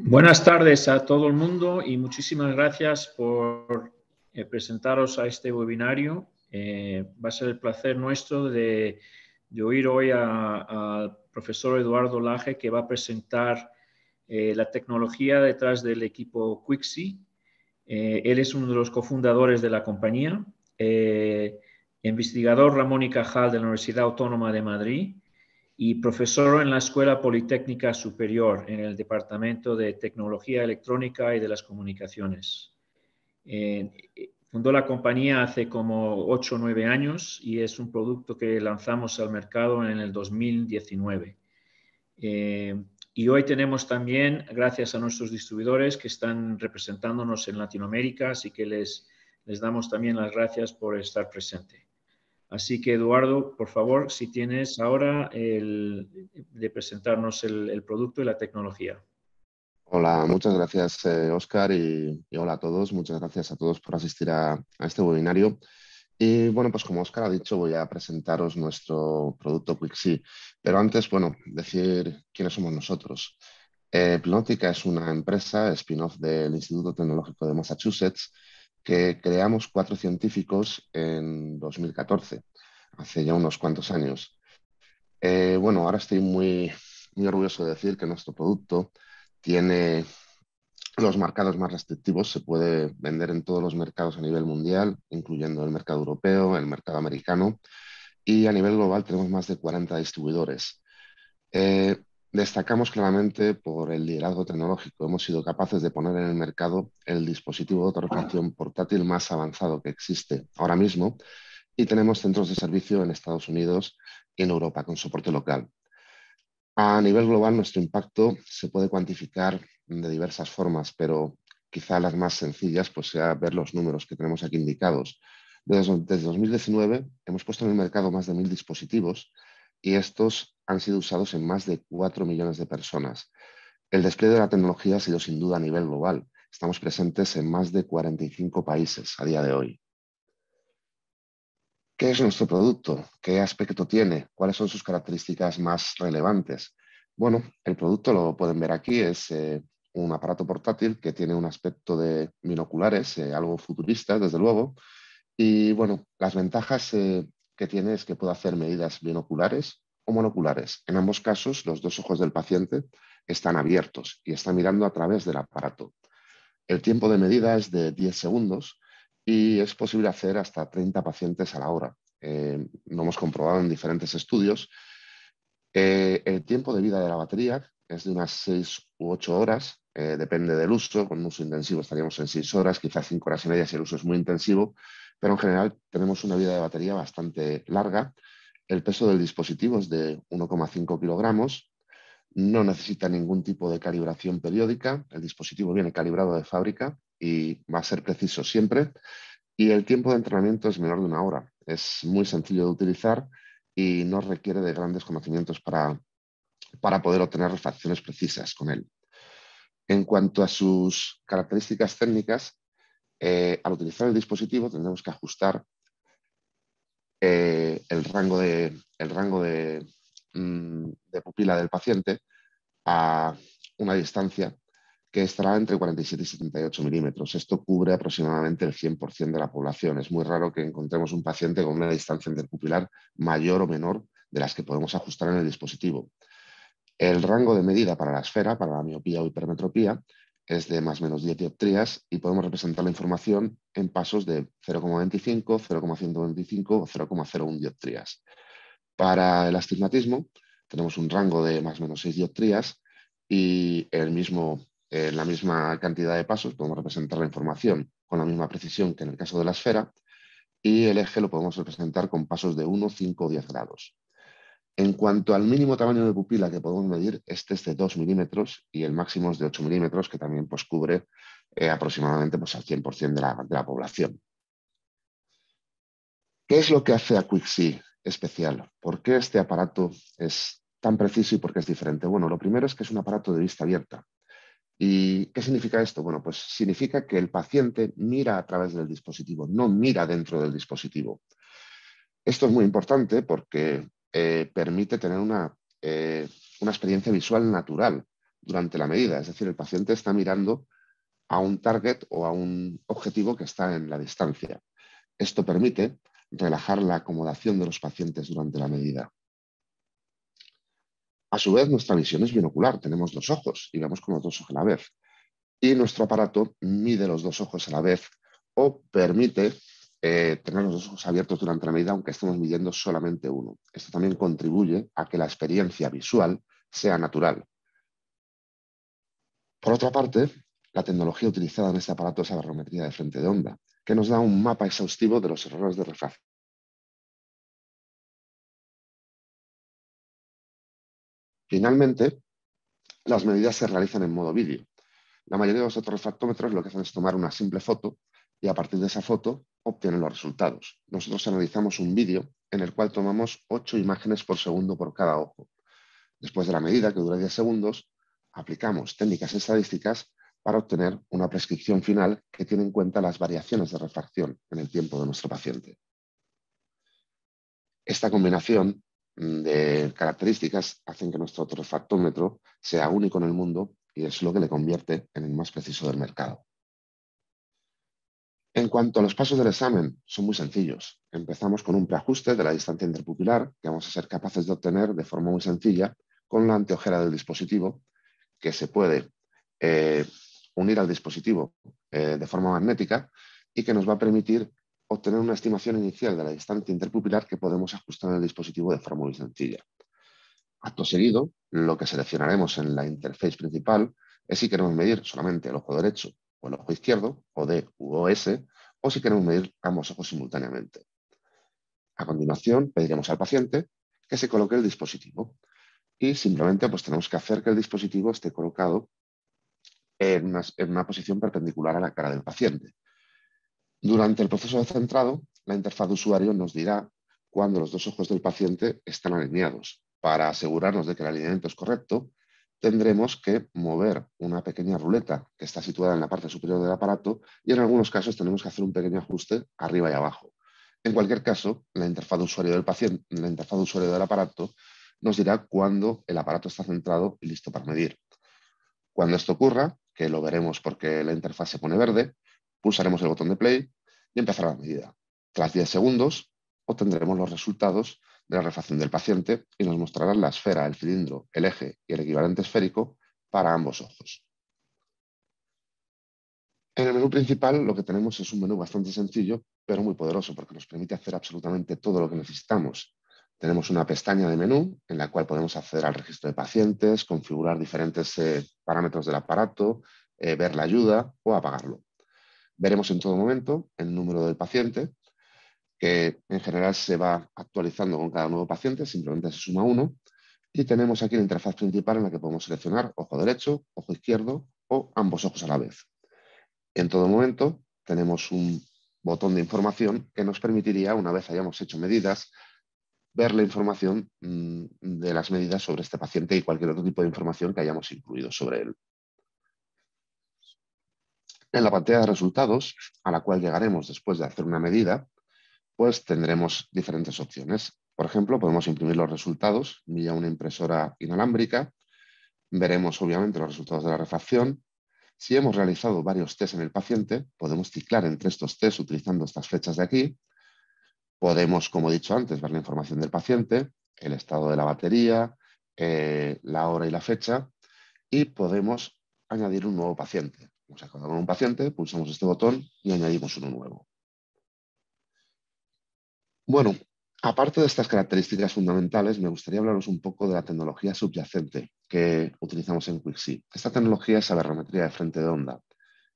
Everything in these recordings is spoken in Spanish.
Buenas tardes a todo el mundo y muchísimas gracias por eh, presentaros a este webinario. Eh, va a ser el placer nuestro de, oír hoy al profesor Eduardo Laje que va a presentar eh, la tecnología detrás del equipo Quixi. él es uno de los cofundadores de la compañía, investigador Ramón y Cajal de la Universidad Autónoma de Madrid y profesor en la Escuela Politécnica Superior en el Departamento de Tecnología Electrónica y de las Comunicaciones. Eh, fundó la compañía hace como 8 o 9 años y es un producto que lanzamos al mercado en el 2019. Eh, y hoy tenemos también, gracias a nuestros distribuidores que están representándonos en Latinoamérica, así que les, les damos también las gracias por estar presente. Así que, Eduardo, por favor, si tienes ahora el, de presentarnos el, producto y la tecnología. Hola, muchas gracias, Oscar, eh, y, hola a todos. Muchas gracias a todos por asistir a, este webinario. Y bueno, pues como Oscar ha dicho, voy a presentaros nuestro producto QuickSee. Pero antes, bueno, decir quiénes somos nosotros. Eh, es una empresa spin-off del Instituto Tecnológico de Massachusetts que creamos cuatro científicos en 2014, hace ya unos cuantos años. Eh, bueno, ahora estoy muy, muy orgulloso de decir que nuestro producto tiene los mercados más restrictivos, se puede vender en todos los mercados a nivel mundial, incluyendo el mercado europeo, el mercado americano, y a nivel global tenemos más de 40 distribuidores. Eh, Destacamos claramente por el liderazgo tecnológico. Hemos sido capaces de poner en el mercado el dispositivo de autorrefracción portátil más avanzado que existe ahora mismo y tenemos centros de servicio en Estados Unidos y en Europa con soporte local. A nivel global, nuestro impacto se puede cuantificar de diversas formas, pero quizá las más sencillas pues, sea ver los números que tenemos aquí indicados. Desde, desde 2019 hemos puesto en el mercado más de mil dispositivos y estos han sido usados en más de 4 millones de personas. El despliegue de la tecnología ha sido sin duda a nivel global. Estamos presentes en más de 45 países a día de hoy. ¿Qué es nuestro producto? ¿Qué aspecto tiene? ¿Cuáles son sus características más relevantes? Bueno, el producto lo pueden ver aquí, es eh, un aparato portátil que tiene un aspecto de binoculares, eh, algo futurista, desde luego. Y bueno, las ventajas eh, que tiene es que puede hacer medidas binoculares o monoculares. En ambos casos, los dos ojos del paciente están abiertos y está mirando a través del aparato. El tiempo de medida es de 10 segundos y es posible hacer hasta 30 pacientes a la hora. Eh, lo hemos comprobado en diferentes estudios. Eh, el tiempo de vida de la batería es de unas 6 u 8 horas, eh, depende del uso. Con uso intensivo estaríamos en 6 horas, quizás 5 horas y media si el uso es muy intensivo. Pero en general tenemos una vida de batería bastante larga. El peso del dispositivo es de 1,5 kilogramos. No necesita ningún tipo de calibración periódica. El dispositivo viene calibrado de fábrica y va a ser preciso siempre. Y el tiempo de entrenamiento es menor de una hora. Es muy sencillo de utilizar y no requiere de grandes conocimientos para, para poder obtener refacciones precisas con él. En cuanto a sus características técnicas, eh, al utilizar el dispositivo tendremos que ajustar eh, el rango de, mm, de pupila del paciente a una distancia que estará entre 47 y 78 milímetros. Esto cubre aproximadamente el 100% de la población. Es muy raro que encontremos un paciente con una distancia interpupilar mayor o menor de las que podemos ajustar en el dispositivo. El rango de medida para la esfera, para la miopía o hipermetropía, es de más o menos 10 dioptrías y podemos representar la información en pasos de 0,25, 0,125 o 0,01 dioptrías. Para el astigmatismo tenemos un rango de más o menos 6 dioptrías y en eh, la misma cantidad de pasos podemos representar la información con la misma precisión que en el caso de la esfera y el eje lo podemos representar con pasos de 1, 5 o 10 grados. En cuanto al mínimo tamaño de pupila que podemos medir, este es de 2 milímetros y el máximo es de 8 milímetros, que también pues, cubre eh, aproximadamente pues, al 100% de la, población. ¿Qué es lo que hace a QuickSee especial? ¿Por qué este aparato es tan preciso y por qué es diferente? Bueno, lo primero es que es un aparato de vista abierta. ¿Y qué significa esto? Bueno, pues significa que el paciente mira a través del dispositivo, no mira dentro del dispositivo. Esto es muy importante porque eh, permite tener eh, una, experiencia visual natural durante la medida. Es decir, el paciente está mirando a un target o a un objetivo que está en la distancia. Esto permite relajar la acomodación de los pacientes durante la medida. A su vez, nuestra visión es binocular, tenemos dos ojos y vemos con los dos ojos a la vez. Y nuestro aparato mide los dos ojos a la vez o permite eh, tener los ojos abiertos durante la medida, aunque estemos midiendo solamente uno. Esto también contribuye a que la experiencia visual sea natural. Por otra parte, la tecnología utilizada en este aparato es la barometría de frente de onda, que nos da un mapa exhaustivo de los errores de refracción. Finalmente, las medidas se realizan en modo vídeo. La mayoría de los otros refractómetros lo que hacen es tomar una simple foto y a partir de esa foto obtienen los resultados. Nosotros analizamos un vídeo en el cual tomamos 8 imágenes por segundo por cada ojo. Después de la medida, que dura 10 segundos, aplicamos técnicas estadísticas para obtener una prescripción final que tiene en cuenta las variaciones de refracción en el tiempo de nuestro paciente. Esta combinación mm, de características hacen que nuestro refractómetro sea único en el mundo y es lo que le convierte en el más preciso del mercado. En cuanto a los pasos del examen, son muy sencillos. Empezamos con un preajuste de la distancia interpupilar que vamos a ser capaces de obtener de forma muy sencilla con la anteojera del dispositivo, que se puede eh, unir al dispositivo eh, de forma magnética y que nos va a permitir obtener una estimación inicial de la distancia interpupilar que podemos ajustar en el dispositivo de forma muy sencilla. Acto seguido, lo que seleccionaremos en la interfaz principal es si queremos medir solamente el ojo derecho o el ojo izquierdo, o D u o o si queremos medir ambos ojos simultáneamente. A continuación, pediremos al paciente que se coloque el dispositivo y simplemente pues, tenemos que hacer que el dispositivo esté colocado en una, en una posición perpendicular a la cara del paciente. Durante el proceso de centrado, la interfaz de usuario nos dirá cuándo los dos ojos del paciente están alineados para asegurarnos de que el alineamiento es correcto tendremos que mover una pequeña ruleta que está situada en la parte superior del aparato y en algunos casos tenemos que hacer un pequeño ajuste arriba y abajo. En cualquier caso, la interfaz de usuario del paciente, la interfaz de usuario del aparato nos dirá cuándo el aparato está centrado y listo para medir. Cuando esto ocurra, que lo veremos porque la interfaz se pone verde, pulsaremos el botón de play y empezará la medida. Tras 10 segundos obtendremos los resultados de la refacción del paciente y nos mostrará la esfera, el cilindro, el eje y el equivalente esférico para ambos ojos. En el menú principal lo que tenemos es un menú bastante sencillo, pero muy poderoso, porque nos permite hacer absolutamente todo lo que necesitamos. Tenemos una pestaña de menú en la cual podemos acceder al registro de pacientes, configurar diferentes eh, parámetros del aparato, eh, ver la ayuda o apagarlo. Veremos en todo momento el número del paciente, que en general se va actualizando con cada nuevo paciente, simplemente se suma uno. Y tenemos aquí la interfaz principal en la que podemos seleccionar ojo derecho, ojo izquierdo o ambos ojos a la vez. En todo momento tenemos un botón de información que nos permitiría, una vez hayamos hecho medidas, ver la información mm, de las medidas sobre este paciente y cualquier otro tipo de información que hayamos incluido sobre él. En la pantalla de resultados, a la cual llegaremos después de hacer una medida, pues tendremos diferentes opciones. Por ejemplo, podemos imprimir los resultados vía una impresora inalámbrica. Veremos, obviamente, los resultados de la refacción. Si hemos realizado varios tests en el paciente, podemos ciclar entre estos tests utilizando estas fechas de aquí. Podemos, como he dicho antes, ver la información del paciente, el estado de la batería, eh, la hora y la fecha. Y podemos añadir un nuevo paciente. Vamos cuando con un paciente, pulsamos este botón y añadimos uno nuevo. Bueno, aparte de estas características fundamentales, me gustaría hablaros un poco de la tecnología subyacente que utilizamos en QuickSea. Esta tecnología es aberrometría de frente de onda.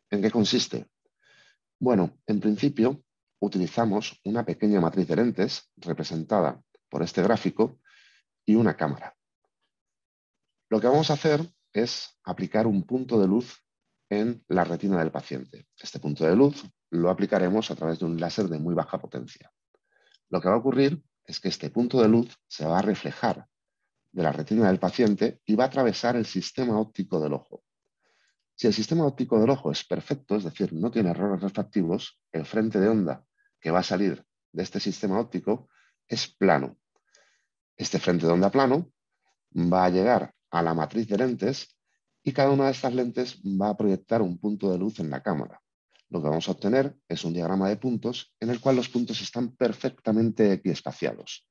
¿En qué consiste? Bueno, en principio utilizamos una pequeña matriz de lentes representada por este gráfico y una cámara. Lo que vamos a hacer es aplicar un punto de luz en la retina del paciente. Este punto de luz lo aplicaremos a través de un láser de muy baja potencia. Lo que va a ocurrir es que este punto de luz se va a reflejar de la retina del paciente y va a atravesar el sistema óptico del ojo. Si el sistema óptico del ojo es perfecto, es decir, no tiene errores refractivos, el frente de onda que va a salir de este sistema óptico es plano. Este frente de onda plano va a llegar a la matriz de lentes y cada una de estas lentes va a proyectar un punto de luz en la cámara lo que vamos a obtener es un diagrama de puntos en el cual los puntos están perfectamente equiespaciados.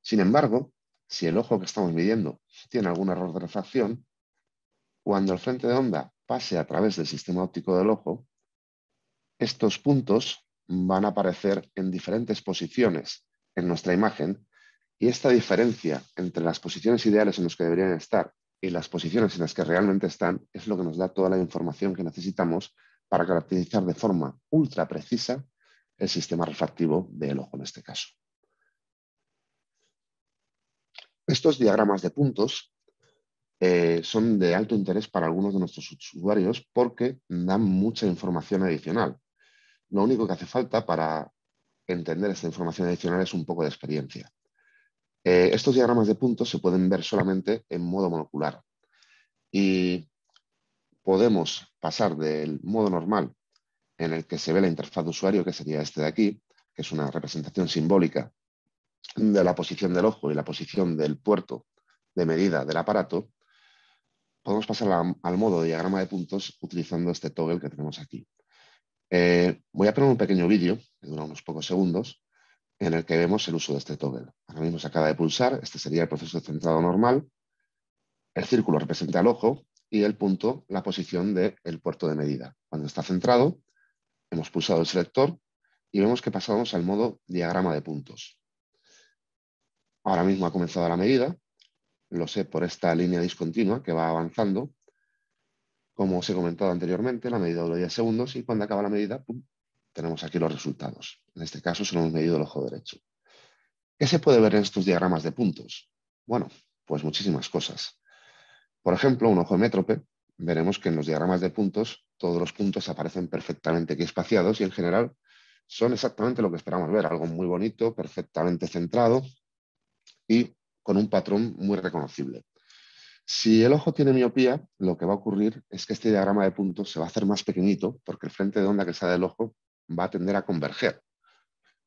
Sin embargo, si el ojo que estamos midiendo tiene algún error de refracción, cuando el frente de onda pase a través del sistema óptico del ojo, estos puntos van a aparecer en diferentes posiciones en nuestra imagen y esta diferencia entre las posiciones ideales en las que deberían estar y las posiciones en las que realmente están es lo que nos da toda la información que necesitamos para caracterizar de forma ultra precisa el sistema refractivo del ojo en este caso. Estos diagramas de puntos eh, son de alto interés para algunos de nuestros usuarios porque dan mucha información adicional. Lo único que hace falta para entender esta información adicional es un poco de experiencia. Eh, estos diagramas de puntos se pueden ver solamente en modo molecular. y podemos pasar del modo normal en el que se ve la interfaz de usuario, que sería este de aquí, que es una representación simbólica de la posición del ojo y la posición del puerto de medida del aparato, podemos pasar al modo de diagrama de puntos utilizando este toggle que tenemos aquí. Eh, voy a poner un pequeño vídeo, que dura unos pocos segundos, en el que vemos el uso de este toggle. Ahora mismo se acaba de pulsar, este sería el proceso de centrado normal. El círculo representa el ojo, y el punto, la posición del puerto de medida. Cuando está centrado, hemos pulsado el selector y vemos que pasamos al modo diagrama de puntos. Ahora mismo ha comenzado la medida, lo sé por esta línea discontinua que va avanzando. Como os he comentado anteriormente, la medida dura 10 segundos y cuando acaba la medida, tenemos aquí los resultados. En este caso solo hemos medido el ojo derecho. ¿Qué se puede ver en estos diagramas de puntos? Bueno, pues muchísimas cosas. Por ejemplo, un ojo hemétrope, veremos que en los diagramas de puntos todos los puntos aparecen perfectamente aquí espaciados y en general son exactamente lo que esperamos ver, algo muy bonito, perfectamente centrado y con un patrón muy reconocible. Si el ojo tiene miopía, lo que va a ocurrir es que este diagrama de puntos se va a hacer más pequeñito porque el frente de onda que sale del ojo va a tender a converger.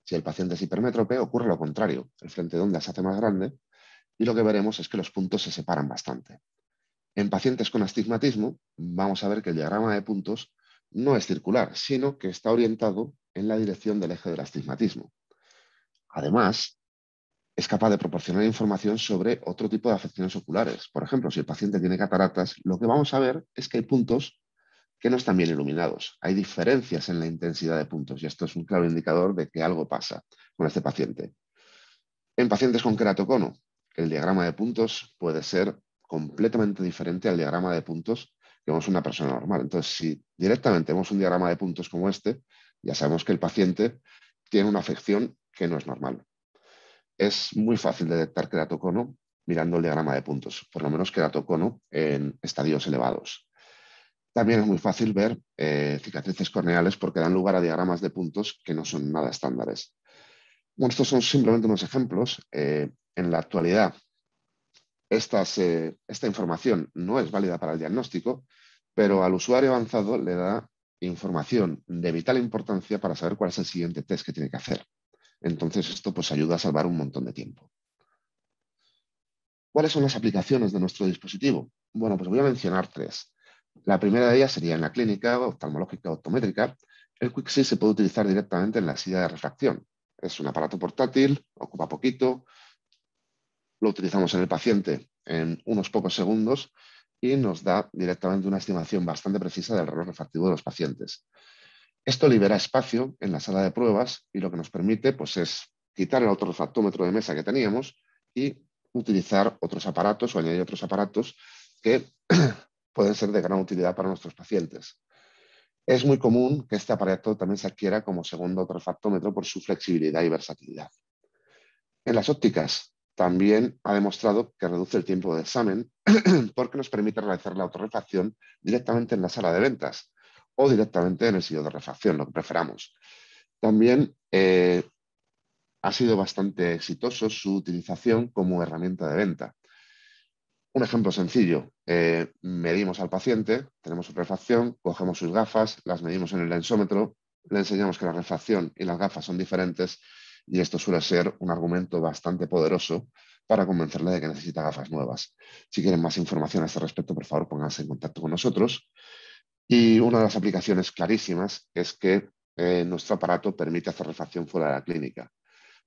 Si el paciente es hipermétrope, ocurre lo contrario. El frente de onda se hace más grande y lo que veremos es que los puntos se separan bastante. En pacientes con astigmatismo, vamos a ver que el diagrama de puntos no es circular, sino que está orientado en la dirección del eje del astigmatismo. Además, es capaz de proporcionar información sobre otro tipo de afecciones oculares. Por ejemplo, si el paciente tiene cataratas, lo que vamos a ver es que hay puntos que no están bien iluminados. Hay diferencias en la intensidad de puntos y esto es un claro indicador de que algo pasa con este paciente. En pacientes con queratocono, el diagrama de puntos puede ser completamente diferente al diagrama de puntos que vemos una persona normal. Entonces, si directamente vemos un diagrama de puntos como este, ya sabemos que el paciente tiene una afección que no es normal. Es muy fácil detectar queratocono mirando el diagrama de puntos, por lo menos queratocono en estadios elevados. También es muy fácil ver eh, cicatrices corneales porque dan lugar a diagramas de puntos que no son nada estándares. Bueno, estos son simplemente unos ejemplos. Eh, en la actualidad esta información no es válida para el diagnóstico, pero al usuario avanzado le da información de vital importancia para saber cuál es el siguiente test que tiene que hacer. Entonces esto pues ayuda a salvar un montón de tiempo. ¿Cuáles son las aplicaciones de nuestro dispositivo? Bueno, pues voy a mencionar tres. La primera de ellas sería en la clínica oftalmológica optométrica. El QuickSee se puede utilizar directamente en la silla de refracción. Es un aparato portátil, ocupa poquito, lo utilizamos en el paciente en unos pocos segundos y nos da directamente una estimación bastante precisa del error refractivo de los pacientes. Esto libera espacio en la sala de pruebas y lo que nos permite pues, es quitar el otro refractómetro de mesa que teníamos y utilizar otros aparatos o añadir otros aparatos que pueden ser de gran utilidad para nuestros pacientes. Es muy común que este aparato también se adquiera como segundo refractómetro por su flexibilidad y versatilidad. En las ópticas también ha demostrado que reduce el tiempo de examen porque nos permite realizar la autorrefacción directamente en la sala de ventas o directamente en el sitio de refacción, lo que preferamos. También eh, ha sido bastante exitoso su utilización como herramienta de venta. Un ejemplo sencillo, eh, medimos al paciente, tenemos su refacción, cogemos sus gafas, las medimos en el lensómetro, le enseñamos que la refacción y las gafas son diferentes y esto suele ser un argumento bastante poderoso para convencerle de que necesita gafas nuevas. Si quieren más información a este respecto, por favor, pónganse en contacto con nosotros. Y una de las aplicaciones clarísimas es que eh, nuestro aparato permite hacer refracción fuera de la clínica.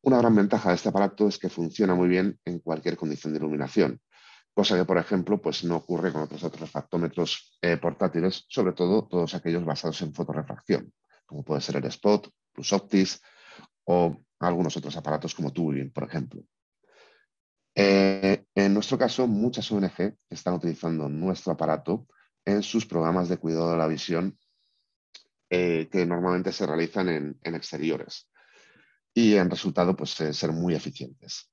Una gran ventaja de este aparato es que funciona muy bien en cualquier condición de iluminación, cosa que, por ejemplo, pues no ocurre con otros refractómetros eh, portátiles, sobre todo todos aquellos basados en fotorefracción, como puede ser el Spot, Plus Optis o algunos otros aparatos como Turing, por ejemplo. Eh, en nuestro caso, muchas ONG están utilizando nuestro aparato en sus programas de cuidado de la visión eh, que normalmente se realizan en, exteriores y han resultado pues, eh, ser muy eficientes.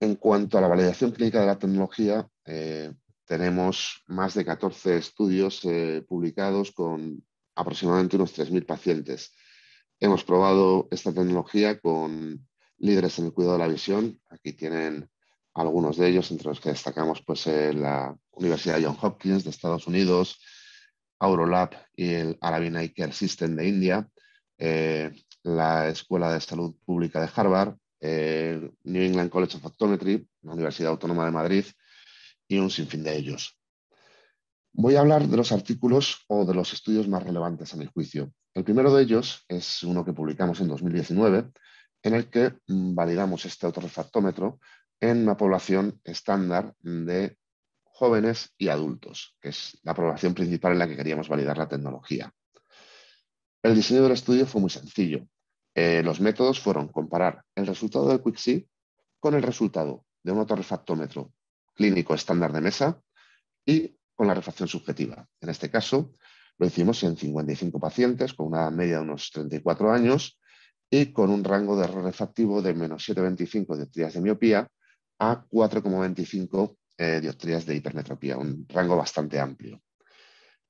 En cuanto a la validación clínica de la tecnología, tenemos más de 14 estudios publicados con aproximadamente unos 3.000 pacientes Hemos probado esta tecnología con líderes en el cuidado de la visión. Aquí tienen algunos de ellos, entre los que destacamos pues, eh, la Universidad John Hopkins de Estados Unidos, Aurolab y el Eye Care System de India, eh, la Escuela de Salud Pública de Harvard, eh, New England College of Optometry, la Universidad Autónoma de Madrid y un sinfín de ellos. Voy a hablar de los artículos o de los estudios más relevantes a mi juicio. El primero de ellos es uno que publicamos en 2019, en el que mm, validamos este autorrefractómetro en una población estándar de jóvenes y adultos, que es la población principal en la que queríamos validar la tecnología. El diseño del estudio fue muy sencillo. Eh, los métodos fueron comparar el resultado del QuickSea con el resultado de un autorrefactómetro clínico estándar de mesa y con la refacción subjetiva. En este caso, lo hicimos en 55 pacientes con una media de unos 34 años y con un rango de error refractivo de menos 7,25 dioptrías de miopía a 4,25 eh, de hipermetropía, un rango bastante amplio.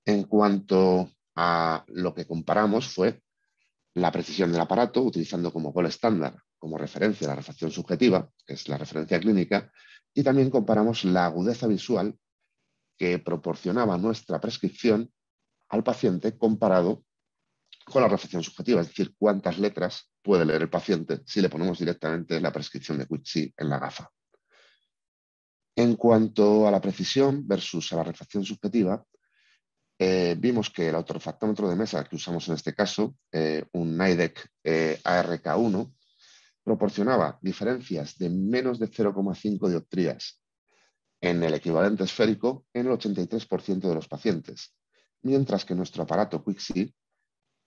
En cuanto a lo que comparamos fue la precisión del aparato utilizando como gol estándar, como referencia la refacción subjetiva, que es la referencia clínica, y también comparamos la agudeza visual que proporcionaba nuestra prescripción al paciente comparado con la reflexión subjetiva, es decir, cuántas letras puede leer el paciente si le ponemos directamente la prescripción de Quincy en la gafa. En cuanto a la precisión versus a la refracción subjetiva, eh, vimos que el autorefactómetro de mesa que usamos en este caso, eh, un NIDEC eh, ARK1, proporcionaba diferencias de menos de 0,5 dioptrías en el equivalente esférico en el 83% de los pacientes, mientras que nuestro aparato QuickSeed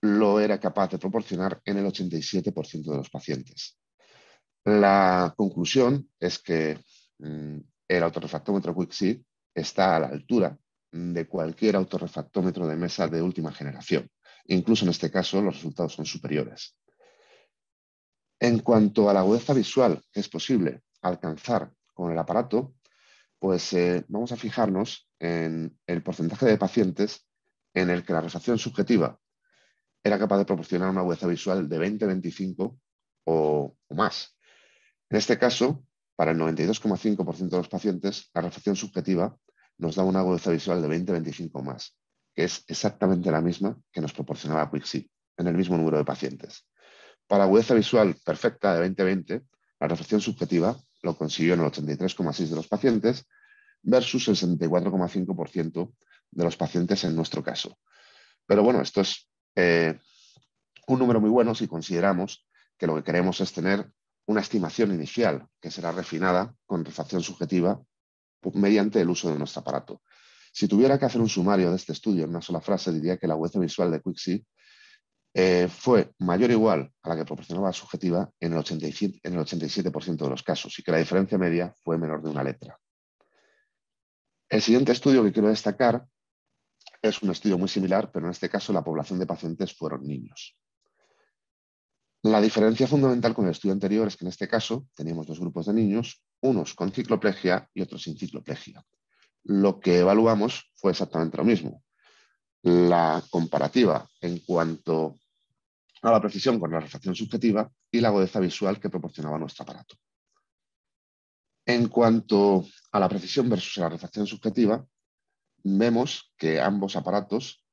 lo era capaz de proporcionar en el 87% de los pacientes. La conclusión es que mm, el autorrefractómetro QuickSeed está a la altura de cualquier autorrefractómetro de mesa de última generación. Incluso en este caso los resultados son superiores. En cuanto a la agudeza visual que es posible alcanzar con el aparato, pues eh, vamos a fijarnos en el porcentaje de pacientes en el que la refacción subjetiva era capaz de proporcionar una agudeza visual de 20, 25 o, más. En este caso, para el 92,5% de los pacientes, la refacción subjetiva nos da una agudeza visual de 20, 25 o más, que es exactamente la misma que nos proporcionaba QuickSeek en el mismo número de pacientes. Para agudeza visual perfecta de 20-20, la refacción subjetiva lo consiguió en el 83,6% de los pacientes versus el 64,5% de los pacientes en nuestro caso. Pero bueno, esto es eh, un número muy bueno si consideramos que lo que queremos es tener una estimación inicial que será refinada con refacción subjetiva mediante el uso de nuestro aparato. Si tuviera que hacer un sumario de este estudio en una sola frase, diría que la agudeza visual de Quixi eh, fue mayor o igual a la que proporcionaba la subjetiva en el en el 87 de los casos y que la diferencia media fue menor de una letra. El siguiente estudio que quiero destacar es un estudio muy similar, pero en este caso la población de pacientes fueron niños. La diferencia fundamental con el estudio anterior es que en este caso teníamos dos grupos de niños, unos con cicloplegia y otros sin cicloplegia. Lo que evaluamos fue exactamente lo mismo. La comparativa en cuanto a la precisión con la refacción subjetiva y la agudeza visual que proporcionaba nuestro aparato. En cuanto a la precisión versus la refacción subjetiva, vemos que ambos aparatos,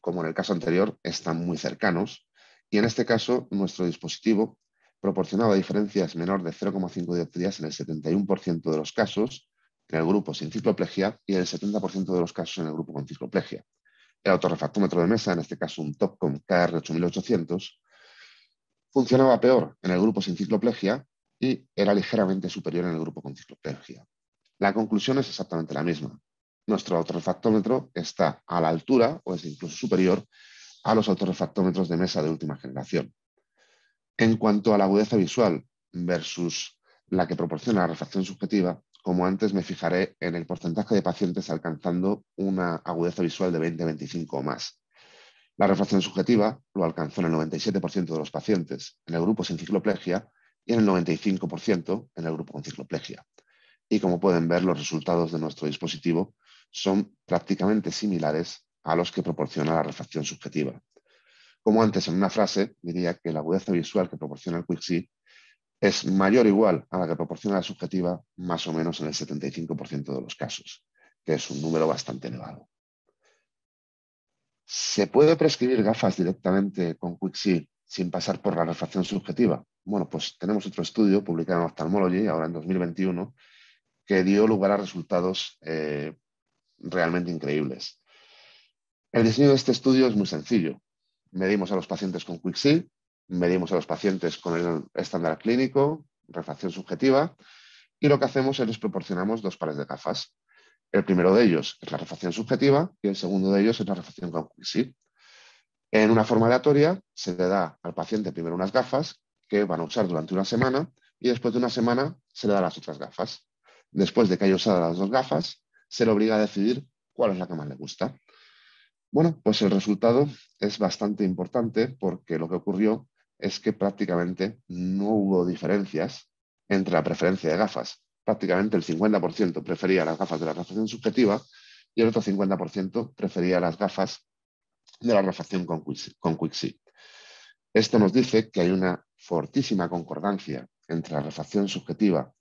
como en el caso anterior, están muy cercanos y en este caso nuestro dispositivo proporcionaba diferencias menor de 0,5 dioptrías en el 71% de los casos en el grupo sin cicloplegia y en el 70% de los casos en el grupo con cicloplegia. El autorrefractómetro de mesa, en este caso un TOPCOM KR8800, funcionaba peor en el grupo sin cicloplegia y era ligeramente superior en el grupo con cicloplegia. La conclusión es exactamente la misma nuestro autorrefactómetro está a la altura o es incluso superior a los autorrefactómetros de mesa de última generación. En cuanto a la agudeza visual versus la que proporciona la refracción subjetiva, como antes me fijaré en el porcentaje de pacientes alcanzando una agudeza visual de 20-25 o más. La refracción subjetiva lo alcanzó en el 97% de los pacientes en el grupo sin cicloplegia y en el 95% en el grupo con cicloplegia. Y como pueden ver, los resultados de nuestro dispositivo son prácticamente similares a los que proporciona la refracción subjetiva. Como antes en una frase, diría que la agudeza visual que proporciona el Quicksee es mayor o igual a la que proporciona la subjetiva más o menos en el 75% de los casos, que es un número bastante elevado. ¿Se puede prescribir gafas directamente con Quicksee sin pasar por la refracción subjetiva? Bueno, pues tenemos otro estudio publicado en Ophthalmology ahora en 2021 que dio lugar a resultados eh, realmente increíbles. El diseño de este estudio es muy sencillo. Medimos a los pacientes con si medimos a los pacientes con el estándar clínico, refacción subjetiva, y lo que hacemos es les proporcionamos dos pares de gafas. El primero de ellos es la refacción subjetiva y el segundo de ellos es la refacción con QuickSeal. En una forma aleatoria se le da al paciente primero unas gafas que van a usar durante una semana y después de una semana se le da las otras gafas. Después de que haya usado las dos gafas, se le obliga a decidir cuál es la que más le gusta. Bueno, pues el resultado es bastante importante porque lo que ocurrió es que prácticamente no hubo diferencias entre la preferencia de gafas. Prácticamente el 50% prefería las gafas de la refacción subjetiva y el otro 50% prefería las gafas de la refacción con Quicksee. Esto nos dice que hay una fortísima concordancia entre la refacción subjetiva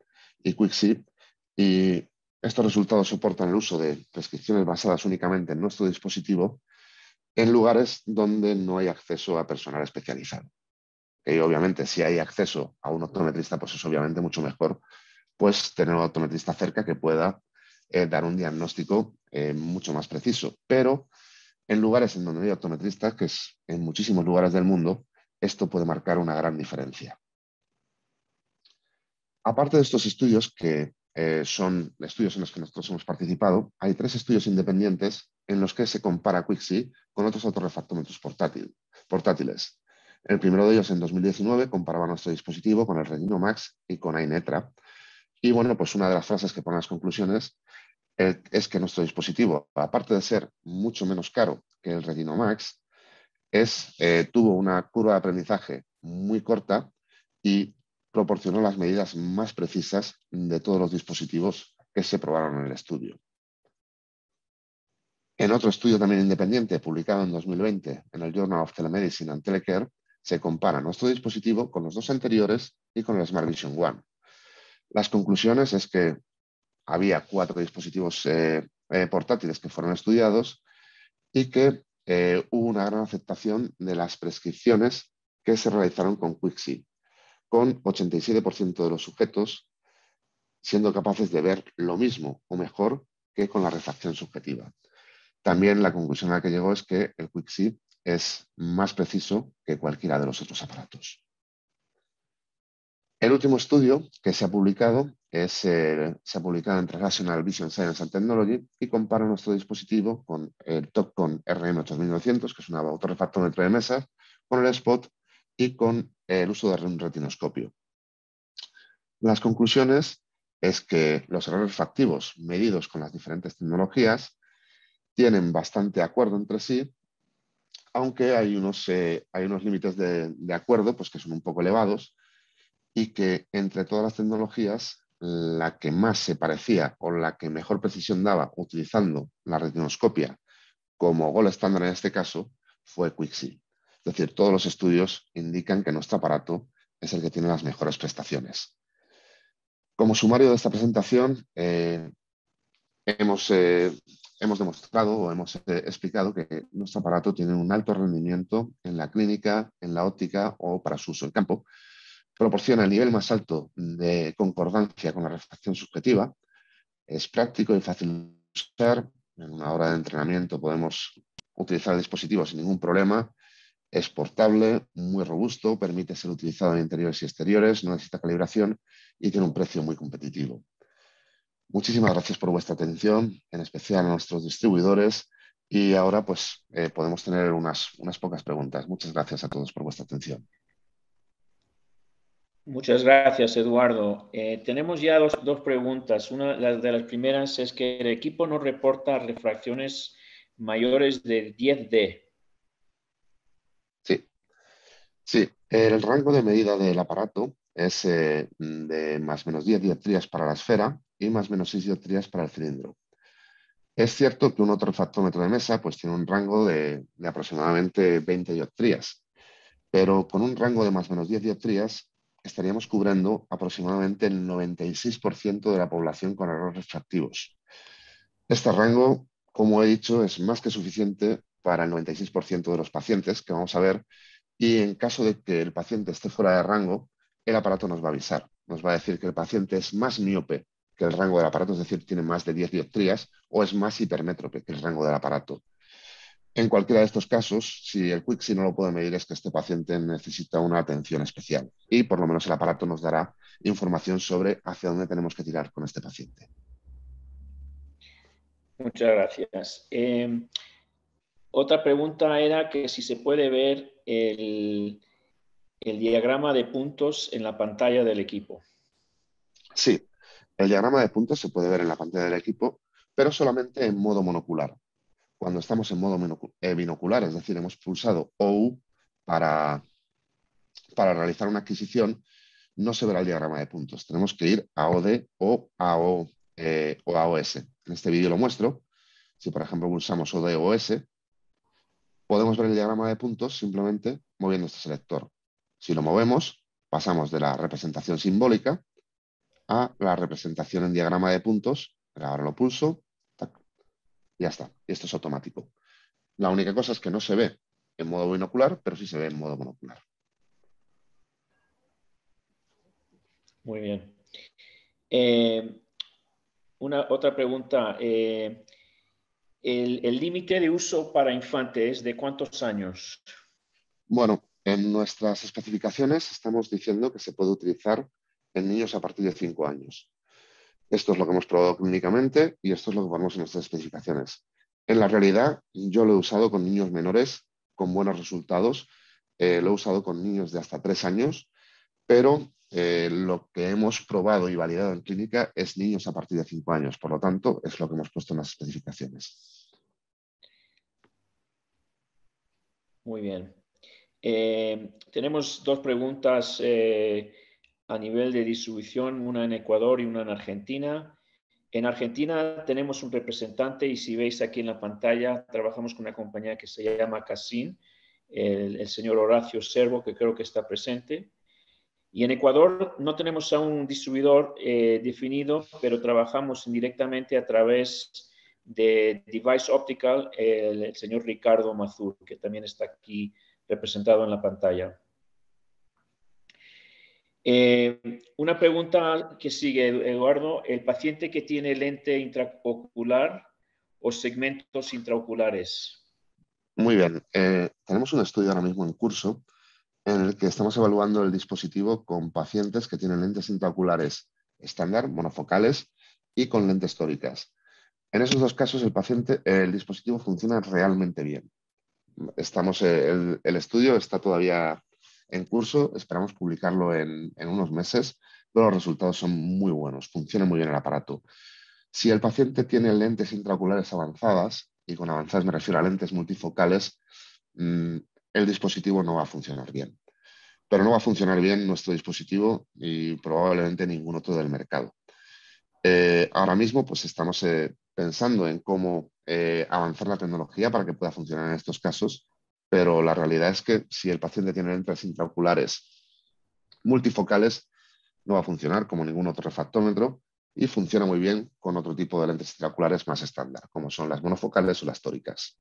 y Quicksee y estos resultados soportan el uso de prescripciones basadas únicamente en nuestro dispositivo en lugares donde no hay acceso a personal especializado. Y obviamente, si hay acceso a un optometrista, pues es obviamente mucho mejor pues, tener un optometrista cerca que pueda eh, dar un diagnóstico eh, mucho más preciso. Pero en lugares en donde no hay optometristas, que es en muchísimos lugares del mundo, esto puede marcar una gran diferencia. Aparte de estos estudios que eh, son estudios en los que nosotros hemos participado, hay tres estudios independientes en los que se compara Quixi con otros autorrefractómetros portátil, portátiles. El primero de ellos en 2019 comparaba nuestro dispositivo con el Redino Max y con Ainetra. Y bueno, pues una de las frases que ponen las conclusiones eh, es que nuestro dispositivo, aparte de ser mucho menos caro que el Redino Max, es, eh, tuvo una curva de aprendizaje muy corta y proporcionó las medidas más precisas de todos los dispositivos que se probaron en el estudio. En otro estudio también independiente, publicado en 2020 en el Journal of Telemedicine and Telecare, se compara nuestro dispositivo con los dos anteriores y con el Smart Vision One. Las conclusiones es que había cuatro dispositivos eh, eh, portátiles que fueron estudiados y que eh, hubo una gran aceptación de las prescripciones que se realizaron con QuickSea con 87% de los sujetos siendo capaces de ver lo mismo o mejor que con la refracción subjetiva. También la conclusión a la que llegó es que el QuickSip es más preciso que cualquiera de los otros aparatos. El último estudio que se ha publicado es, eh, se ha publicado en International Vision Science and Technology y compara nuestro dispositivo con el TopCon RM8900, que es un autorrefactómetro de mesa, con el Spot y con el uso de un retinoscopio. Las conclusiones es que los errores factivos medidos con las diferentes tecnologías tienen bastante acuerdo entre sí, aunque hay unos, eh, hay unos límites de, acuerdo pues, que son un poco elevados y que entre todas las tecnologías la que más se parecía o la que mejor precisión daba utilizando la retinoscopia como gol estándar en este caso fue Quixi. Es decir, todos los estudios indican que nuestro aparato es el que tiene las mejores prestaciones. Como sumario de esta presentación, eh, eh, hemos, demostrado o hemos eh, explicado que nuestro aparato tiene un alto rendimiento en la clínica, en la óptica o para su uso en campo. Proporciona el nivel más alto de concordancia con la reflexión subjetiva. Es práctico y fácil de usar. En una hora de entrenamiento podemos utilizar el dispositivo sin ningún problema es portable, muy robusto, permite ser utilizado en interiores y exteriores, no necesita calibración y tiene un precio muy competitivo. Muchísimas gracias por vuestra atención, en especial a nuestros distribuidores. Y ahora pues eh, podemos tener unas, pocas preguntas. Muchas gracias a todos por vuestra atención. Muchas gracias, Eduardo. Eh, tenemos ya dos, dos, preguntas. Una de las primeras es que el equipo no reporta refracciones mayores de 10D. Sí, el rango de medida del aparato es eh, de más o menos 10 dioptrías para la esfera y más o menos 6 dioptrías para el cilindro. Es cierto que un otro factómetro de mesa pues, tiene un rango de, de aproximadamente 20 dioptrías, pero con un rango de más o menos 10 dioptrías estaríamos cubriendo aproximadamente el 96% de la población con errores refractivos. Este rango, como he dicho, es más que suficiente para el 96% de los pacientes que vamos a ver y en caso de que el paciente esté fuera de rango, el aparato nos va a avisar. Nos va a decir que el paciente es más miope que el rango del aparato, es decir, tiene más de 10 dioptrías, o es más hipermétrope que el rango del aparato. En cualquiera de estos casos, si el quick no lo puede medir, es que este paciente necesita una atención especial y por lo menos el aparato nos dará información sobre hacia dónde tenemos que tirar con este paciente. Muchas gracias. Eh, otra pregunta era que si se puede ver el, diagrama de puntos en la pantalla del equipo. Sí, el diagrama de puntos se puede ver en la pantalla del equipo, pero solamente en modo monocular. Cuando estamos en modo eh, binocular, es decir, hemos pulsado OU para, para realizar una adquisición, no se verá el diagrama de puntos. Tenemos que ir a OD o a, o, eh, En este vídeo lo muestro. Si, por ejemplo, pulsamos OD o S podemos ver el diagrama de puntos simplemente moviendo este selector. Si lo movemos, pasamos de la representación simbólica a la representación en diagrama de puntos. Ahora lo pulso, ya está. Esto es automático. La única cosa es que no se ve en modo binocular, pero sí se ve en modo monocular. Muy bien. Eh, una otra pregunta. Eh, el límite de uso para infantes de cuántos años? Bueno, en nuestras especificaciones estamos diciendo que se puede utilizar en niños a partir de 5 años. Esto es lo que hemos probado clínicamente y esto es lo que ponemos en nuestras especificaciones. En la realidad, yo lo he usado con niños menores con buenos resultados, eh, lo he usado con niños de hasta 3 años, pero eh, lo que hemos probado y validado en clínica es niños a partir de 5 años. Por lo tanto, es lo que hemos puesto en las especificaciones. Muy bien. Eh, tenemos dos preguntas eh, a nivel de distribución, una en Ecuador y una en Argentina. En Argentina tenemos un representante y si veis aquí en la pantalla, trabajamos con una compañía que se llama Casin, el, señor Horacio Servo, que creo que está presente. Y en Ecuador no tenemos a un distribuidor eh, definido, pero trabajamos indirectamente a través de Device Optical, el, señor Ricardo Mazur, que también está aquí representado en la pantalla. Eh, una pregunta que sigue, Eduardo. ¿El paciente que tiene lente intraocular o segmentos intraoculares? Muy bien. Eh, tenemos un estudio ahora mismo en curso en el que estamos evaluando el dispositivo con pacientes que tienen lentes intraoculares estándar, monofocales, y con lentes tóricas. En esos dos casos, el paciente, el dispositivo funciona realmente bien. Estamos, eh, el, el estudio está todavía en curso, esperamos publicarlo en, unos meses, pero los resultados son muy buenos, funciona muy bien el aparato. Si el paciente tiene lentes intraoculares avanzadas, y con avanzadas me refiero a lentes multifocales, mm, el dispositivo no va a funcionar bien. Pero no va a funcionar bien nuestro dispositivo y probablemente ningún otro del mercado. Eh, ahora mismo, pues estamos eh, pensando en cómo eh, avanzar la tecnología para que pueda funcionar en estos casos, pero la realidad es que si el paciente tiene lentes intraoculares multifocales, no va a funcionar como ningún otro refractómetro y funciona muy bien con otro tipo de lentes intraoculares más estándar, como son las monofocales o las tóricas.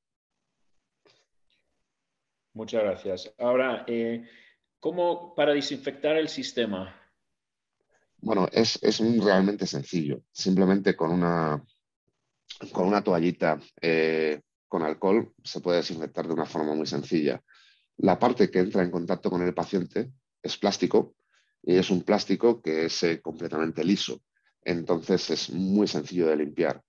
Muchas gracias. Ahora, ¿cómo para desinfectar el sistema? Bueno, es, realmente sencillo. Simplemente con una, con una toallita eh, con alcohol se puede desinfectar de una forma muy sencilla. La parte que entra en contacto con el paciente es plástico y es un plástico que es eh, completamente liso. Entonces es muy sencillo de limpiar.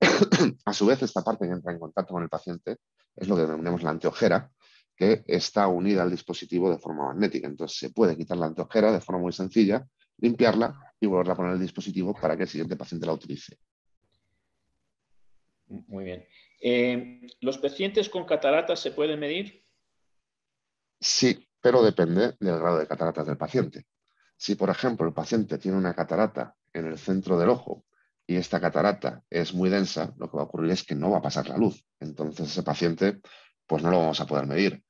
a su vez, esta parte que entra en contacto con el paciente es lo que denominamos la anteojera, que está unida al dispositivo de forma magnética. Entonces se puede quitar la anteojera de forma muy sencilla limpiarla y volverla a poner el dispositivo para que el siguiente paciente la utilice. Muy bien. Eh, ¿Los pacientes con cataratas se pueden medir? Sí, pero depende del grado de cataratas del paciente. Si, por ejemplo, el paciente tiene una catarata en el centro del ojo y esta catarata es muy densa, lo que va a ocurrir es que no va a pasar la luz. Entonces, ese paciente, pues no lo vamos a poder medir.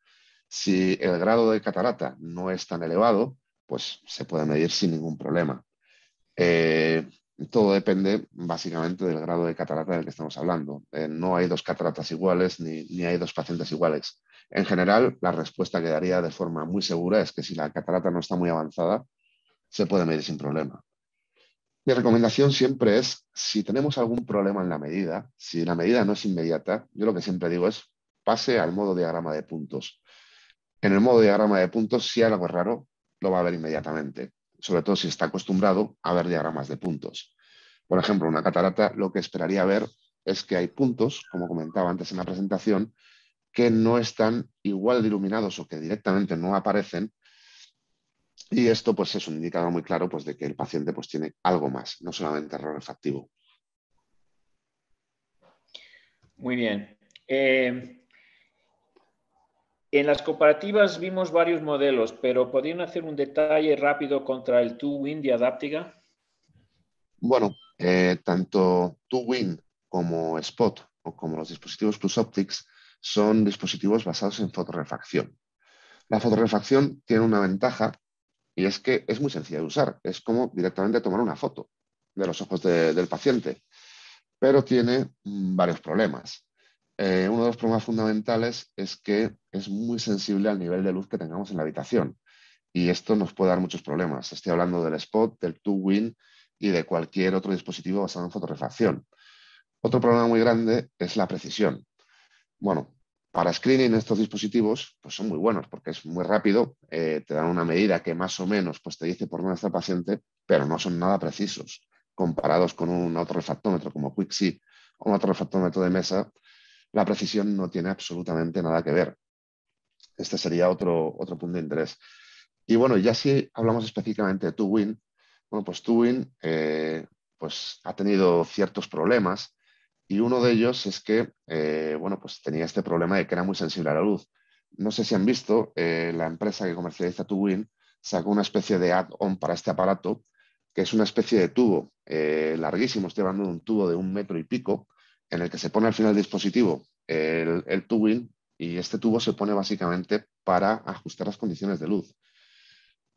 Si el grado de catarata no es tan elevado, pues se puede medir sin ningún problema. Eh, todo depende básicamente del grado de catarata del que estamos hablando. Eh, no hay dos cataratas iguales ni, ni, hay dos pacientes iguales. En general, la respuesta que daría de forma muy segura es que si la catarata no está muy avanzada, se puede medir sin problema. Mi recomendación siempre es, si tenemos algún problema en la medida, si la medida no es inmediata, yo lo que siempre digo es, pase al modo diagrama de puntos. En el modo diagrama de puntos, si algo raro, va a ver inmediatamente, sobre todo si está acostumbrado a ver diagramas de puntos. Por ejemplo, una catarata lo que esperaría ver es que hay puntos, como comentaba antes en la presentación, que no están igual de iluminados o que directamente no aparecen. Y esto pues, es un indicador muy claro pues, de que el paciente pues, tiene algo más, no solamente error refractivo. Muy bien. Eh, en las comparativas vimos varios modelos, pero ¿podrían hacer un detalle rápido contra el Two-Win de Adaptiga? Bueno, eh, tanto Two-Win como Spot o como los dispositivos Plus Optics son dispositivos basados en fotorrefacción. La fotorrefacción tiene una ventaja y es que es muy sencilla de usar. Es como directamente tomar una foto de los ojos del paciente, pero tiene mm, varios problemas. Eh, uno de los problemas fundamentales es que es muy sensible al nivel de luz que tengamos en la habitación. Y esto nos puede dar muchos problemas. Estoy hablando del spot, del two-win y de cualquier otro dispositivo basado en fotorefracción Otro problema muy grande es la precisión. Bueno, para screening estos dispositivos pues son muy buenos porque es muy rápido, eh, te dan una medida que más o menos pues te dice por dónde está el paciente, pero no son nada precisos comparados con un otro refractómetro como Quicksi o un refractómetro de mesa la precisión no tiene absolutamente nada que ver. Este sería otro, otro punto de interés. Y bueno, ya si hablamos específicamente de Tuwin, bueno, pues Tuwin eh, pues ha tenido ciertos problemas y uno de ellos es que, eh, bueno, pues tenía este problema de que era muy sensible a la luz. No sé si han visto, eh, la empresa que comercializa 2Win sacó una especie de add-on para este aparato, que es una especie de tubo larguísimo, estoy hablando de un tubo de un metro y pico, en el que se pone al final el dispositivo el, el y este tubo se pone básicamente para ajustar las condiciones de luz.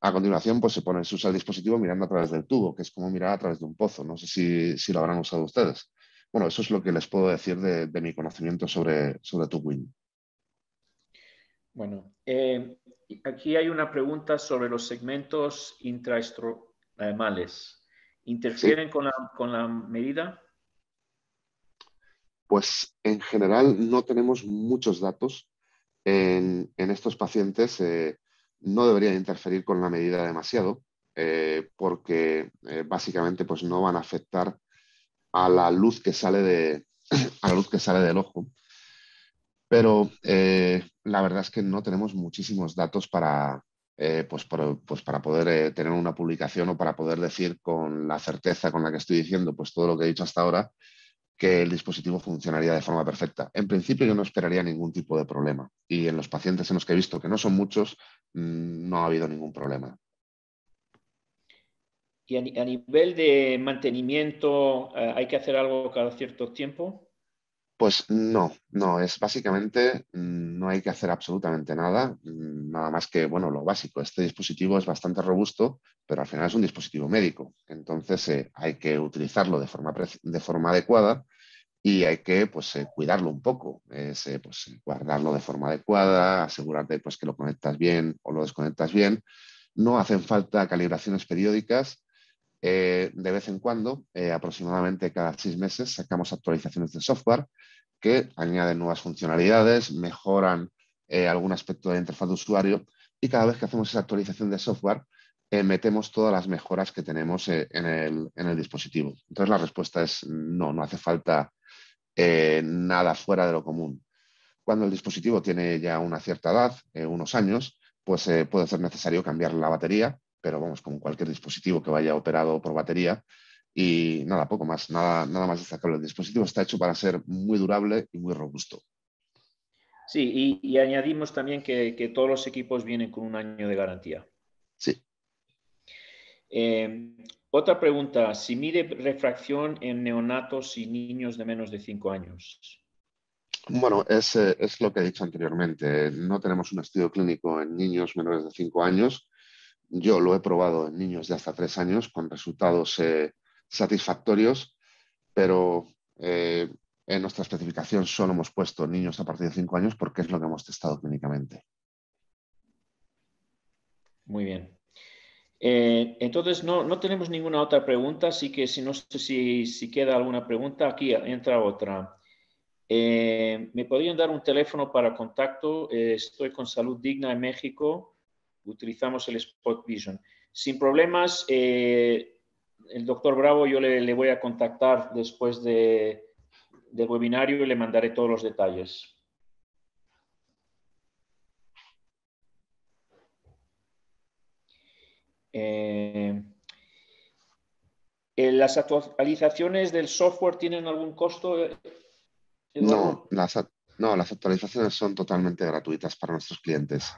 A continuación, pues se pone, usa el dispositivo mirando a través del tubo, que es como mirar a través de un pozo. No sé si, lo habrán usado ustedes. Bueno, eso es lo que les puedo decir de, mi conocimiento sobre, sobre Bueno, eh, aquí hay una pregunta sobre los segmentos intraestromales. Eh, ¿Interfieren con, la, con la medida? Pues en general no tenemos muchos datos en, estos pacientes. Eh, no debería interferir con la medida demasiado eh, porque eh, básicamente pues, no van a afectar a la luz que sale, a la luz que sale del ojo. Pero la verdad es que no tenemos muchísimos datos para, pues, pues, poder tener una publicación o para poder decir con la certeza con la que estoy diciendo pues todo lo que he dicho hasta ahora, que el dispositivo funcionaría de forma perfecta. En principio yo no esperaría ningún tipo de problema y en los pacientes en los que he visto, que no son muchos, mm, no ha habido ningún problema. ¿Y a, nivel de mantenimiento eh, hay que hacer algo cada cierto tiempo? Pues no, no, es básicamente mm, no hay que hacer absolutamente nada, mm, nada más que, bueno, lo básico. Este dispositivo es bastante robusto, pero al final es un dispositivo médico. Entonces eh, hay que utilizarlo de forma, de forma adecuada y hay que pues, eh, cuidarlo un poco, eh, pues, guardarlo de forma adecuada, asegurarte pues, que lo conectas bien o lo desconectas bien. No hacen falta calibraciones periódicas eh, de vez en cuando, eh, aproximadamente cada seis meses, sacamos actualizaciones de software que añaden nuevas funcionalidades, mejoran eh, algún aspecto de la interfaz de usuario y cada vez que hacemos esa actualización de software, metemos todas las mejoras que tenemos en el, en, el, dispositivo. Entonces la respuesta es no, no hace falta nada fuera de lo común. Cuando el dispositivo tiene ya una cierta edad, unos años, pues puede ser necesario cambiar la batería pero vamos, como cualquier dispositivo que vaya operado por batería. Y nada, poco más, nada, nada más destacable. El dispositivo está hecho para ser muy durable y muy robusto. Sí, y, añadimos también que, todos los equipos vienen con un año de garantía. Sí. Eh, otra pregunta, si mide refracción en neonatos y niños de menos de 5 años. Bueno, es, eh, es, lo que he dicho anteriormente. No tenemos un estudio clínico en niños menores de 5 años, yo lo he probado en niños de hasta tres años con resultados eh, satisfactorios, pero eh, en nuestra especificación solo hemos puesto niños a partir de cinco años porque es lo que hemos testado clínicamente. Muy bien. Eh, entonces, no, tenemos ninguna otra pregunta, así que si no sé si, queda alguna pregunta, aquí entra otra. ¿Me podrían dar un teléfono para contacto? estoy con Salud Digna en México utilizamos el Spot Vision. Sin problemas, eh, el doctor Bravo, yo le, voy a contactar después del webinario y le mandaré todos los detalles. Eh, eh, ¿Las actualizaciones del software tienen algún costo? No las, no, las actualizaciones son totalmente gratuitas para nuestros clientes.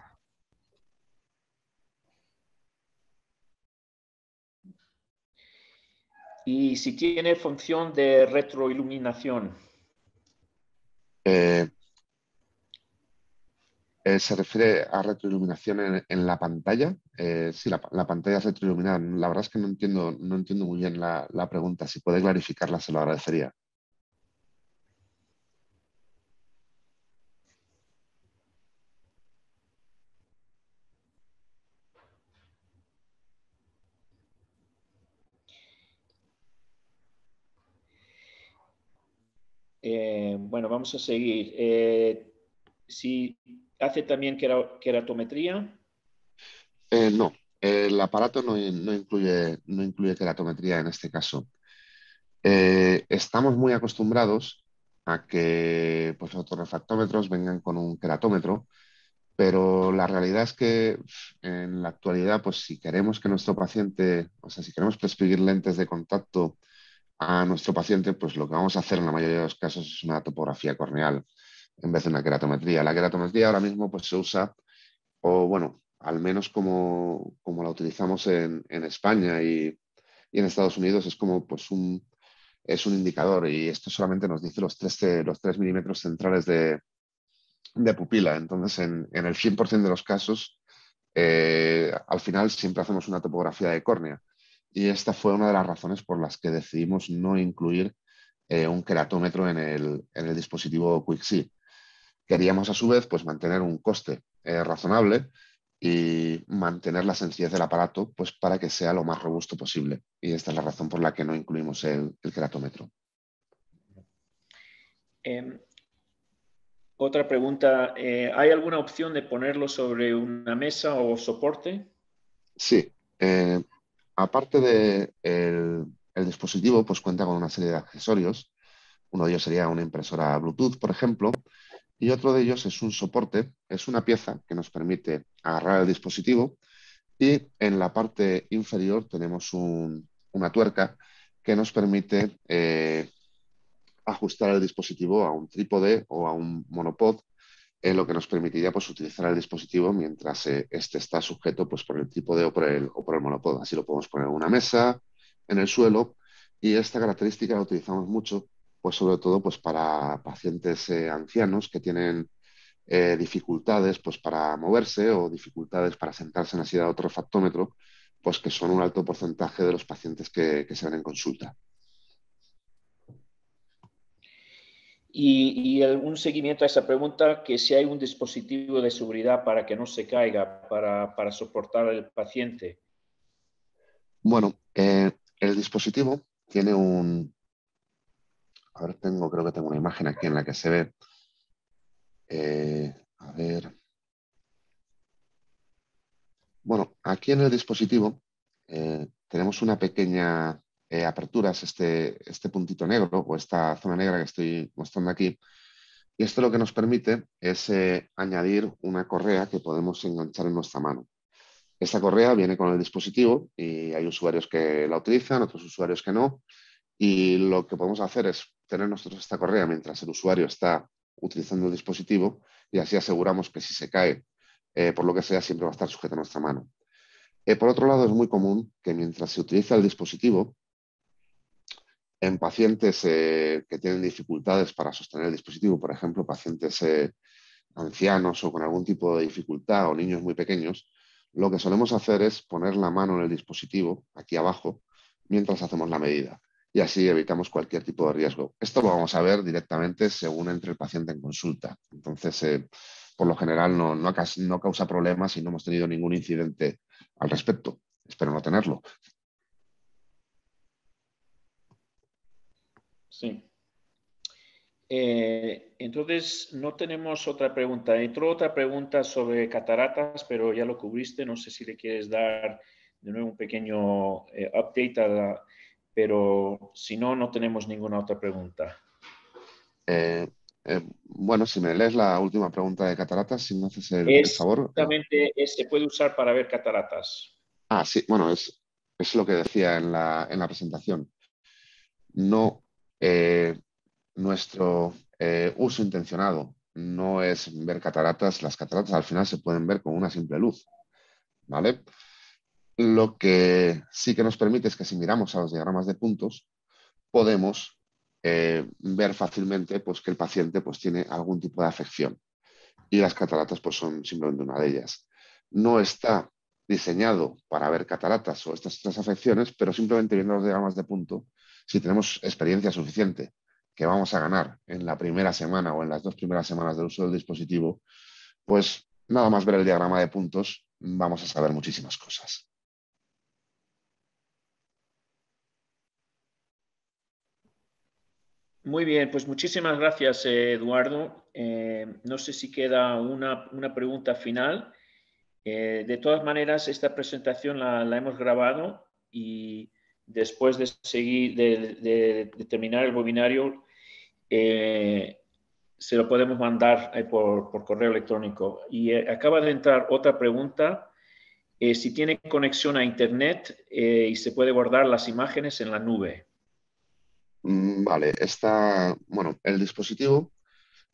y si tiene función de retroiluminación. Eh, eh, ¿Se refiere a retroiluminación en, la pantalla? Eh, sí, la, pantalla es retroiluminada. La verdad es que no entiendo, no entiendo muy bien la pregunta. Si puede clarificarla, se lo agradecería. bueno, vamos a seguir. Eh, si hace también queratometría. Eh, no, el aparato no, incluye, no incluye queratometría en este caso. Eh, estamos muy acostumbrados a que pues, torrefactómetros vengan con un queratómetro, pero la realidad es que en la actualidad, pues si queremos que nuestro paciente, o sea, si queremos prescribir lentes de contacto a nuestro paciente, pues lo que vamos a hacer en la mayoría de los casos es una topografía corneal en vez de una queratometría. La queratometría ahora mismo pues, se usa, o bueno, al menos como, la utilizamos en, España y, en Estados Unidos, es como pues, un, es un indicador y esto solamente nos dice los 3, los milímetros centrales de, pupila. Entonces, en, el 100% de los casos, eh, al final siempre hacemos una topografía de córnea y esta fue una de las razones por las que decidimos no incluir eh, un queratómetro en el, dispositivo QuickSee. Queríamos a su vez pues, mantener un coste eh, razonable y mantener la sencillez del aparato pues, para que sea lo más robusto posible. Y esta es la razón por la que no incluimos el, queratómetro. Em, otra pregunta, eh, ¿hay alguna opción de ponerlo sobre una mesa o soporte? Sí, Aparte del de el, dispositivo, pues cuenta con una serie de accesorios. Uno de ellos sería una impresora Bluetooth, por ejemplo, y otro de ellos es un soporte, es una pieza que nos permite agarrar el dispositivo y en la parte inferior tenemos una tuerca que nos permite eh, ajustar el dispositivo a un trípode o a un monopod lo que nos permitiría pues, utilizar el dispositivo mientras eh, este está sujeto pues, por el tipo de o por el monopod. Así lo podemos poner en una mesa, en el suelo, y esta característica la utilizamos mucho, pues, sobre todo pues, para pacientes eh, ancianos que tienen eh, dificultades pues, para moverse o dificultades para sentarse en la silla de otro factómetro, pues que son un alto porcentaje de los pacientes que, que se ven en consulta. y, un seguimiento a esa pregunta, que si hay un dispositivo de seguridad para que no se caiga, para, soportar al paciente. Bueno, eh, el dispositivo tiene un... A ver, tengo, creo que tengo una imagen aquí en la que se ve. Eh, a ver. Bueno, aquí en el dispositivo eh, tenemos una pequeña eh, aperturas, este, este puntito negro o esta zona negra que estoy mostrando aquí. Y esto lo que nos permite es eh, añadir una correa que podemos enganchar en nuestra mano. Esta correa viene con el dispositivo y hay usuarios que la utilizan, otros usuarios que no. Y lo que podemos hacer es tener nosotros esta correa mientras el usuario está utilizando el dispositivo y así aseguramos que si se cae, eh, por lo que sea, siempre va a estar sujeto a nuestra mano. por otro lado, es muy común que mientras se utiliza el dispositivo, en pacientes eh, que tienen dificultades para sostener el dispositivo, por ejemplo, pacientes eh, ancianos o con algún tipo de dificultad o niños muy pequeños, lo que solemos hacer es poner la mano en el dispositivo, aquí abajo, mientras hacemos la medida. Y así evitamos cualquier tipo de riesgo. Esto lo vamos a ver directamente según entre el paciente en consulta. Entonces, eh, por lo general, no, no causa problemas y no hemos tenido ningún incidente al respecto. Espero no tenerlo. Sí. Eh, entonces, no tenemos otra pregunta. Entró otra pregunta sobre cataratas, pero ya lo cubriste. No sé si le quieres dar de nuevo un pequeño eh, update, pero si no, no tenemos ninguna otra pregunta. Eh, bueno, si me lees la última pregunta de cataratas, si me haces el, favor. Exactamente, se puede usar para ver cataratas. Ah, sí, bueno, es, es lo que decía en la, en la presentación. No eh, nuestro eh, uso intencionado no es ver cataratas. Las cataratas al final se pueden ver con una simple luz. ¿Vale? Lo que sí que nos permite es que si miramos a los diagramas de puntos, podemos eh, ver fácilmente pues, que el paciente pues, tiene algún tipo de afección. Y las cataratas pues, son simplemente una de ellas. No está diseñado para ver cataratas o estas otras afecciones, pero simplemente viendo los diagramas de punto si tenemos experiencia suficiente que vamos a ganar en la primera semana o en las dos primeras semanas del uso del dispositivo, pues nada más ver el diagrama de puntos, vamos a saber muchísimas cosas. Muy bien, pues muchísimas gracias, Eduardo. Eh, no sé si queda una, pregunta final. Eh, de todas maneras, esta presentación la hemos grabado y después de, seguir, de, terminar el webinario, eh, se lo podemos mandar eh, por, correo electrónico. Y eh, acaba de entrar otra pregunta. si tiene conexión a Internet y se puede guardar las imágenes en la nube. Mm, vale, está, bueno, el dispositivo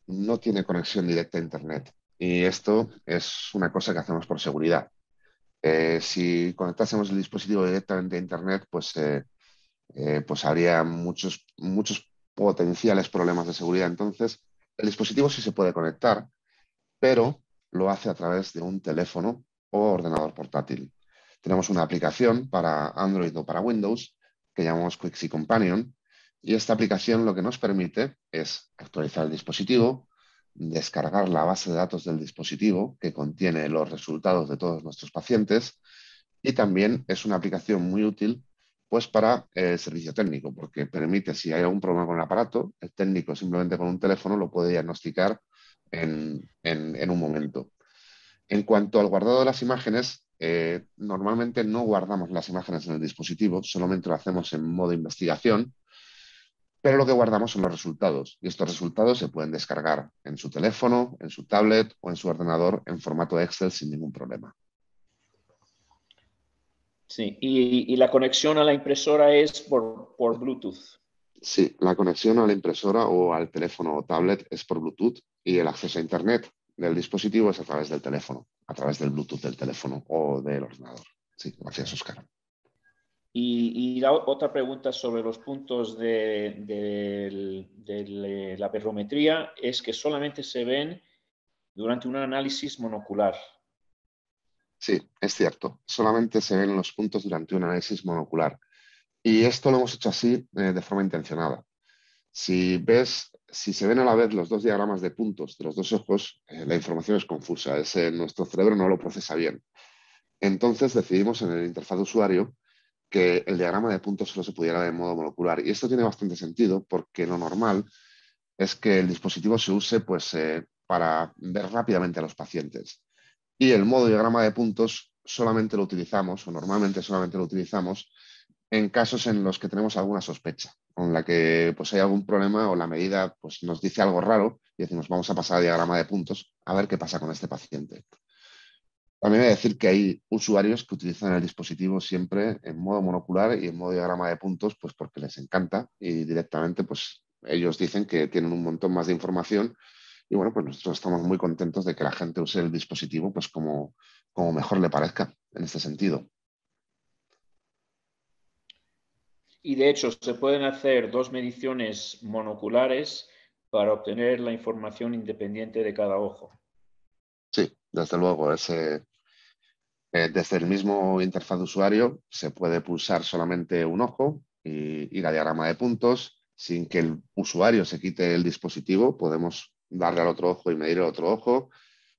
no tiene conexión directa a Internet y esto es una cosa que hacemos por seguridad. Eh, si conectásemos el dispositivo directamente a Internet, pues, eh, eh, pues, habría muchos, muchos potenciales problemas de seguridad. Entonces, el dispositivo sí se puede conectar, pero lo hace a través de un teléfono o ordenador portátil. Tenemos una aplicación para Android o para Windows que llamamos Quixi Companion y esta aplicación lo que nos permite es actualizar el dispositivo, descargar la base de datos del dispositivo que contiene los resultados de todos nuestros pacientes y también es una aplicación muy útil pues para el servicio técnico, porque permite, si hay algún problema con el aparato, el técnico simplemente con un teléfono lo puede diagnosticar en, un momento. En cuanto al guardado de las imágenes, eh, normalmente no guardamos las imágenes en el dispositivo, solamente lo hacemos en modo investigación pero lo que guardamos son los resultados y estos resultados se pueden descargar en su teléfono, en su tablet o en su ordenador en formato Excel sin ningún problema. Sí, y, la conexión a la impresora es por, por, Bluetooth. Sí, la conexión a la impresora o al teléfono o tablet es por Bluetooth y el acceso a Internet del dispositivo es a través del teléfono, a través del Bluetooth del teléfono o del ordenador. Sí, gracias, Oscar. Y, la otra pregunta sobre los puntos de, eh, la perrometría es que solamente se ven durante un análisis monocular. Sí, es cierto. Solamente se ven los puntos durante un análisis monocular. Y esto lo hemos hecho así eh, de forma intencionada. Si ves, si se ven a la vez los dos diagramas de puntos de los dos ojos, eh, la información es confusa. nuestro cerebro no lo procesa bien. Entonces decidimos en el interfaz de usuario que el diagrama de puntos solo se pudiera de en modo molecular. Y esto tiene bastante sentido porque lo normal es que el dispositivo se use pues, eh, para ver rápidamente a los pacientes. Y el modo diagrama de puntos solamente lo utilizamos, o normalmente solamente lo utilizamos, en casos en los que tenemos alguna sospecha, en la que pues, hay algún problema o la medida pues, nos dice algo raro y decimos, vamos a pasar a diagrama de puntos a ver qué pasa con este paciente. También voy a decir que hay usuarios que utilizan el dispositivo siempre en modo monocular y en modo diagrama de puntos, pues porque les encanta y directamente, pues ellos dicen que tienen un montón más de información y bueno, pues nosotros estamos muy contentos de que la gente use el dispositivo pues como, como mejor le parezca en este sentido. Y de hecho, se pueden hacer dos mediciones monoculares para obtener la información independiente de cada ojo. Desde luego, eh, desde el mismo interfaz de usuario se puede pulsar solamente un ojo y la diagrama de puntos. Sin que el usuario se quite el dispositivo, podemos darle al otro ojo y medir el otro ojo.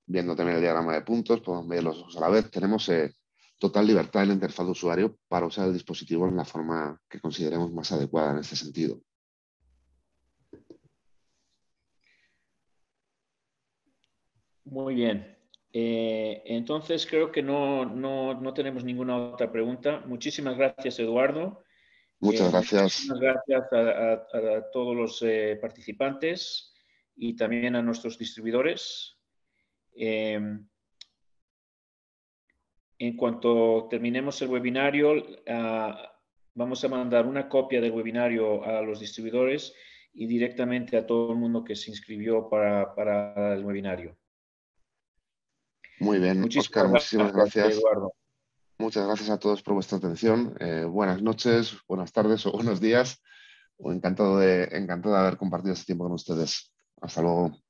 Viendo también el diagrama de puntos, podemos medir los ojos a la vez. Tenemos eh, total libertad en la interfaz de usuario para usar el dispositivo en la forma que consideremos más adecuada en este sentido. Muy bien. Eh, entonces, creo que no, tenemos ninguna otra pregunta. Muchísimas gracias, Eduardo. Muchas eh, gracias. Muchas gracias a, todos los eh, participantes y también a nuestros distribuidores. en cuanto terminemos el webinario, ah, vamos a mandar una copia del webinario a los distribuidores y directamente a todo el mundo que se inscribió para, para el webinario. Muy bien, Oscar, muchísimas gracias. Eduardo. Muchas gracias a todos por vuestra atención. Eh, buenas noches, buenas tardes o buenos días. Encantado encantado de haber compartido este tiempo con ustedes. Hasta luego.